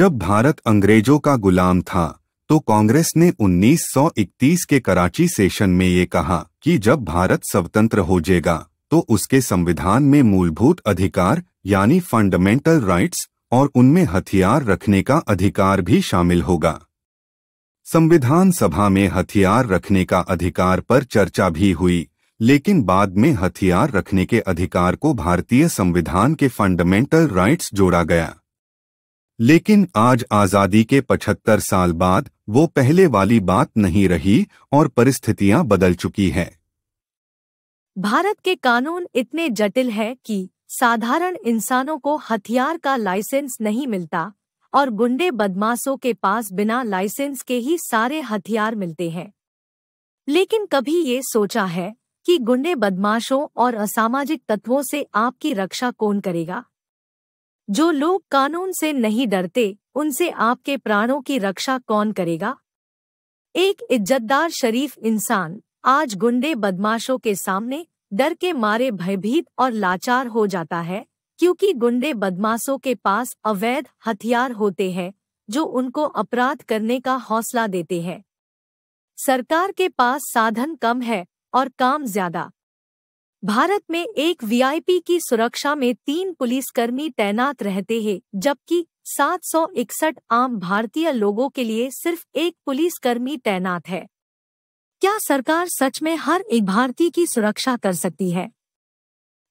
जब भारत अंग्रेजों का गुलाम था तो कांग्रेस ने 1931 के कराची सेशन में ये कहा कि जब भारत स्वतंत्र हो जाएगा तो उसके संविधान में मूलभूत अधिकार यानी फंडामेंटल राइट्स और उनमें हथियार रखने का अधिकार भी शामिल होगा संविधान सभा में हथियार रखने का अधिकार पर चर्चा भी हुई लेकिन बाद में हथियार रखने के अधिकार को भारतीय संविधान के फंडामेंटल राइट्स जोड़ा गया लेकिन आज आज़ादी के 75 साल बाद वो पहले वाली बात नहीं रही और परिस्थितियां बदल चुकी हैं भारत के कानून इतने जटिल है कि साधारण इंसानों को हथियार का लाइसेंस नहीं मिलता और गुंडे बदमाशों के पास बिना लाइसेंस के ही सारे हथियार मिलते हैं लेकिन कभी ये सोचा है कि गुंडे बदमाशों और असामाजिक तत्वों से आपकी रक्षा कौन करेगा जो लोग कानून से नहीं डरते उनसे आपके प्राणों की रक्षा कौन करेगा एक इज्जतदार शरीफ इंसान आज गुंडे बदमाशों के सामने डर के मारे भयभीत और लाचार हो जाता है क्योंकि गुंडे बदमाशों के पास अवैध हथियार होते हैं जो उनको अपराध करने का हौसला देते हैं सरकार के पास साधन कम है और काम ज्यादा भारत में एक वीआईपी की सुरक्षा में तीन पुलिसकर्मी तैनात रहते हैं, जबकि इकसठ आम भारतीय लोगों के लिए सिर्फ एक पुलिसकर्मी तैनात है क्या सरकार सच में हर एक भारतीय की सुरक्षा कर सकती है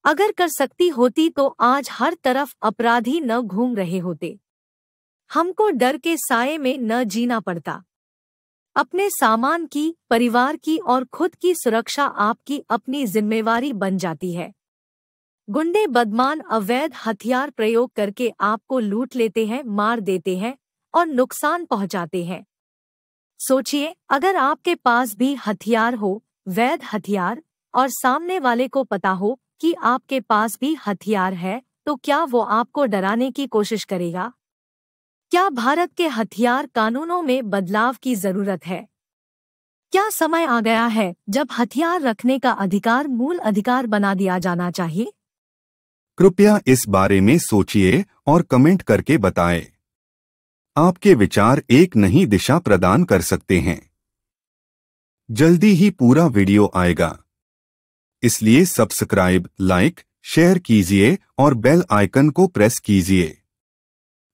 अगर कर सकती होती तो आज हर तरफ अपराधी न घूम रहे होते हमको डर के साय में न जीना पड़ता अपने सामान की परिवार की और खुद की सुरक्षा आपकी अपनी जिम्मेवारी बन जाती है गुंडे बदमान अवैध हथियार प्रयोग करके आपको लूट लेते हैं मार देते हैं और नुकसान पहुंचाते हैं सोचिए अगर आपके पास भी हथियार हो वैध हथियार और सामने वाले को पता हो कि आपके पास भी हथियार है तो क्या वो आपको डराने की कोशिश करेगा क्या भारत के हथियार कानूनों में बदलाव की जरूरत है क्या समय आ गया है जब हथियार रखने का अधिकार मूल अधिकार बना दिया जाना चाहिए कृपया इस बारे में सोचिए और कमेंट करके बताएं। आपके विचार एक नई दिशा प्रदान कर सकते हैं जल्दी ही पूरा वीडियो आएगा इसलिए सब्सक्राइब लाइक शेयर कीजिए और बेल आइकन को प्रेस कीजिए